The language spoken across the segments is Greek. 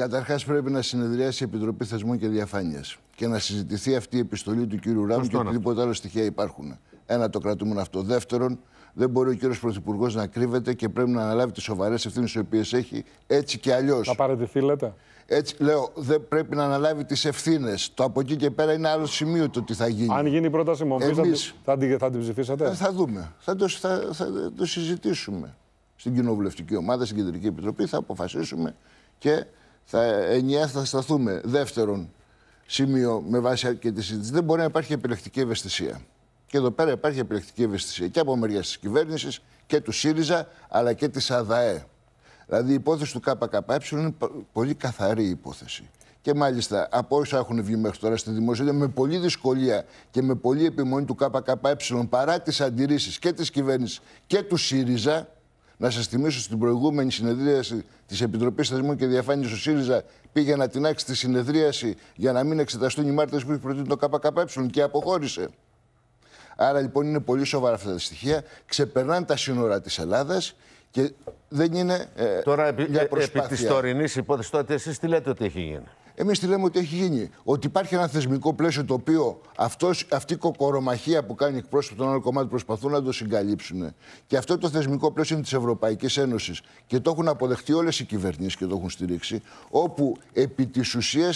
Καταρχάς, πρέπει να συνεδριάσει η Επιτροπή Θεσμών και Διαφάνειας και να συζητηθεί αυτή η επιστολή του κύριου Ράμπου και οτιδήποτε άλλο στοιχεία υπάρχουν. Ένα, το κρατούμε αυτό. Δεύτερον, δεν μπορεί ο κύριος Πρωθυπουργός να κρύβεται και πρέπει να αναλάβει τις σοβαρές ευθύνες τι οποίες έχει έτσι και αλλιώς. Θα παρατηθεί, λέτε. Έτσι, λέω, δεν πρέπει να αναλάβει τις ευθύνες. Το από εκεί και πέρα είναι άλλο σημείο το τι θα γίνει. Αν γίνει η πρόταση Εμείς... θα, την, θα την ψηφίσατε. Ε, θα δούμε. Θα θα, θα το συζητήσουμε στην κοινοβουλευτική ομάδα, στην κεντρική επιτροπή. Θα αποφασίσουμε και θα, ενιαία θα σταθούμε. Δεύτερον, σημείο με βάση και τη συζήτηση, δεν μπορεί να υπάρχει επιλεκτική ευαισθησία. Και εδώ πέρα υπάρχει επιλεκτική ευαισθησία και από μεριά της κυβέρνησης και του ΣΥΡΙΖΑ αλλά και της ΑΔΑΕ. Δηλαδή η υπόθεση του ΚΚΕ είναι πολύ καθαρή υπόθεση. Και μάλιστα από όσα έχουν βγει μέχρι τώρα στη δημοσιότητα, με πολλή δυσκολία και με πολλή επιμονή του ΚΚΕ παρά τις αντιρρήσεις και της κυβέρνησης και του ΣΥΡΙΖΑ, να σας θυμίσω στην προηγούμενη συνεδρίαση της Επιτροπής Θεσμού και Διαφάνειας του ΣΥΡΙΖΑ πήγε να τεινάξει τη συνεδρίαση για να μην εξεταστούν οι μάρτυρες που είχε προτείνει το ΚΚΕ και αποχώρησε. Άρα λοιπόν είναι πολύ σοβαρά αυτά τα στοιχεία. Ξεπερνάνε τα σύνορα της Ελλάδας και δεν είναι. Ε, Τώρα, επί ε, της τωρινής υπόθεσης, τότε εσείς τι λέτε ότι έχει γίνει. Εμείς τι λέμε ότι έχει γίνει. Ότι υπάρχει ένα θεσμικό πλαίσιο το οποίο αυτός, αυτή η κοκορομαχία που κάνει εκπρόσωπο των άλλων κομμάτων προσπαθούν να το συγκαλύψουν. Και αυτό το θεσμικό πλαίσιο είναι της Ευρωπαϊκής Ένωσης. Και το έχουν αποδεχτεί όλες οι κυβερνήσεις και το έχουν στηρίξει. Όπου επί της ουσίας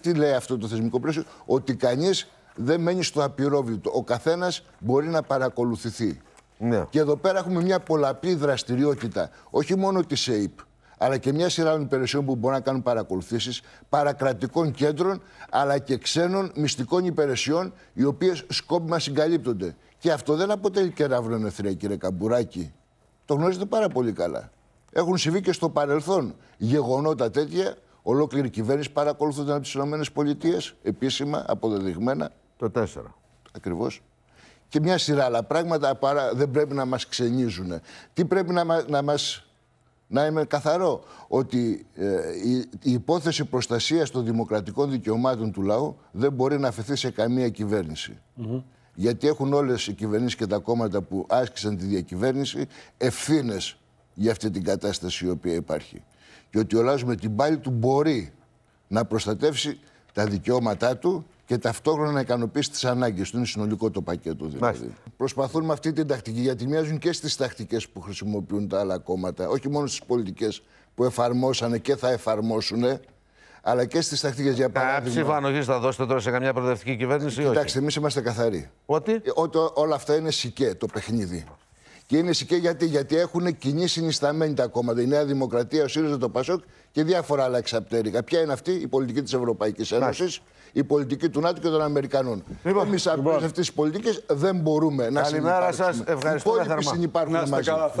τι, λέει αυτό το θεσμικό πλαίσιο, Ότι κανείς δεν μένει στο απειρόβλητο. Ο καθένας μπορεί να παρακολουθηθεί. Ναι. Και εδώ πέρα έχουμε μια πολλαπλή δραστηριότητα. Όχι μόνο της ΕΕΠ αλλά και μια σειρά άλλων υπηρεσιών που μπορούν να κάνουν παρακολουθήσεις, παρακρατικών κέντρων, αλλά και ξένων μυστικών υπηρεσιών, οι οποίες σκόπιμα συγκαλύπτονται. Και αυτό δεν αποτελεί κεραύνο νεθρία, ναι, κύριε Καμπουράκη. Το γνωρίζετε πάρα πολύ καλά. Έχουν συμβεί και στο παρελθόν γεγονότα τέτοια. Ολόκληρη κυβέρνηση παρακολουθούνταν από τις ΗΠΑ, επίσημα, αποδεδειγμένα. Το 4. Ακριβώς και μια σειρά άλλα πράγματα παρά δεν πρέπει να μας ξενίζουν. Τι πρέπει να, να να είμαι καθαρό ότι ε, η, υπόθεση προστασίας των δημοκρατικών δικαιωμάτων του λαού δεν μπορεί να αφαιθεί σε καμία Γιατί έχουν όλες οι κυβερνήσεις και τα κόμματα που άσκησαν τη διακυβέρνηση ευθύνες για αυτή την κατάσταση η οποία υπάρχει. Και ότι ο λαός με την πάλη του μπορεί να προστατεύσει τα δικαιώματά του και ταυτόχρονα να ικανοποιήσει τις ανάγκες του. Είναι συνολικό το πακέτο δηλαδή. Μάλιστα. Προσπαθούν με αυτή την τακτική, γιατί μοιάζουν και στις τακτικές που χρησιμοποιούν τα άλλα κόμματα, όχι μόνο στις πολιτικές που εφαρμόσανε και θα εφαρμόσουν, αλλά και στις τακτικές. Για παράδειγμα. ψήφα ανοχής θα δώσετε τώρα σε καμιά προοδευτική κυβέρνηση, ή όχι. Κοιτάξτε, εμείς είμαστε καθαροί. Ότι. Ε, ό, όλα αυτά είναι σικέ το παιχνίδι κίνηση και γιατί, γιατί έχουν κοινή συνισταμένη τα κόμματα. Η Νέα Δημοκρατία, ο ΣΥΡΙΖΑ, το ΠΑΣΟΚ και διάφορα άλλα εξαπτέρυγα. Ποια είναι αυτή η πολιτική της Ευρωπαϊκής Ένωσης, η πολιτική του ΝΑΤΟ και των Αμερικανών. Λοιπόν, Εμείς λοιπόν. αυτέ τι πολιτικέ δεν μπορούμε να Καλημέρα σας. μαζί. θερμά.